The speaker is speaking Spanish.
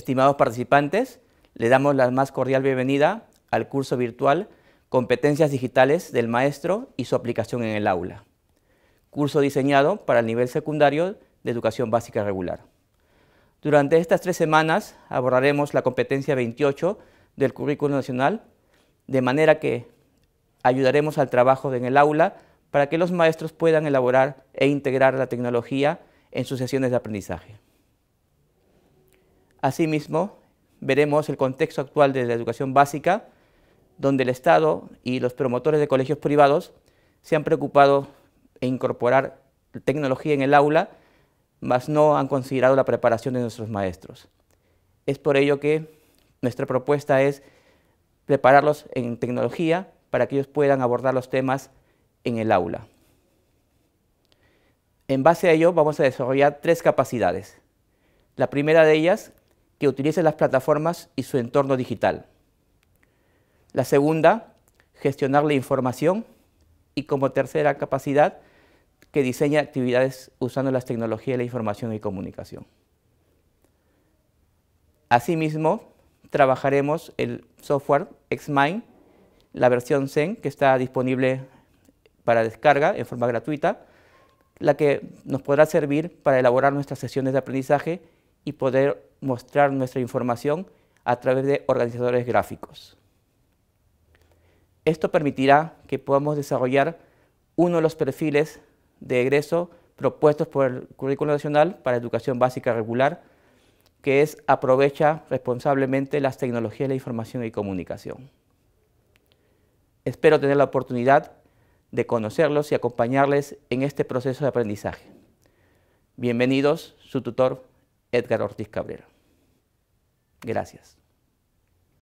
Estimados participantes, le damos la más cordial bienvenida al curso virtual Competencias Digitales del Maestro y su aplicación en el aula. Curso diseñado para el nivel secundario de Educación Básica Regular. Durante estas tres semanas abordaremos la competencia 28 del Currículo Nacional, de manera que ayudaremos al trabajo en el aula para que los maestros puedan elaborar e integrar la tecnología en sus sesiones de aprendizaje. Asimismo, veremos el contexto actual de la educación básica, donde el Estado y los promotores de colegios privados se han preocupado en incorporar tecnología en el aula, mas no han considerado la preparación de nuestros maestros. Es por ello que nuestra propuesta es prepararlos en tecnología para que ellos puedan abordar los temas en el aula. En base a ello vamos a desarrollar tres capacidades. La primera de ellas que utilice las plataformas y su entorno digital. La segunda, gestionar la información. Y como tercera capacidad, que diseña actividades usando las tecnologías de la información y comunicación. Asimismo, trabajaremos el software XMind, la versión Zen, que está disponible para descarga en forma gratuita, la que nos podrá servir para elaborar nuestras sesiones de aprendizaje y poder mostrar nuestra información a través de organizadores gráficos. Esto permitirá que podamos desarrollar uno de los perfiles de egreso propuestos por el Currículo Nacional para Educación Básica Regular, que es aprovecha responsablemente las tecnologías de la información y comunicación. Espero tener la oportunidad de conocerlos y acompañarles en este proceso de aprendizaje. Bienvenidos, su tutor Edgar Ortiz Cabrera. Gracias.